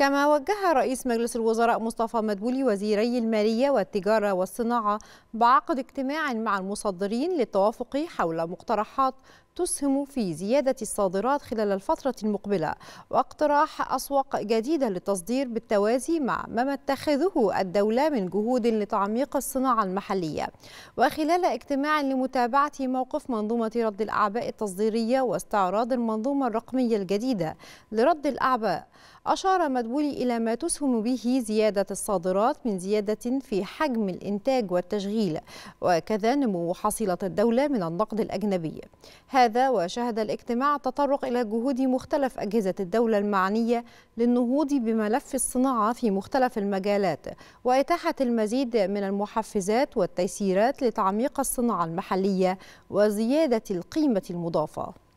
كما وجه رئيس مجلس الوزراء مصطفى مدبولي وزيري المالية والتجارة والصناعة بعقد اجتماع مع المصدرين للتوافق حول مقترحات تسهم في زيادة الصادرات خلال الفترة المقبلة واقتراح أسواق جديدة للتصدير بالتوازي مع ما تتخذه الدولة من جهود لتعميق الصناعة المحلية وخلال اجتماع لمتابعة موقف منظومة رد الأعباء التصديرية واستعراض المنظومة الرقمية الجديدة لرد الأعباء أشار مدبولي إلى ما تسهم به زيادة الصادرات من زيادة في حجم الإنتاج والتشغيل وكذا نمو حصيلة الدولة من النقد الأجنبي هذا وشهد الاجتماع تطرق إلى جهود مختلف أجهزة الدولة المعنية للنهوض بملف الصناعة في مختلف المجالات وإتاحة المزيد من المحفزات والتيسيرات لتعميق الصناعة المحلية وزيادة القيمة المضافة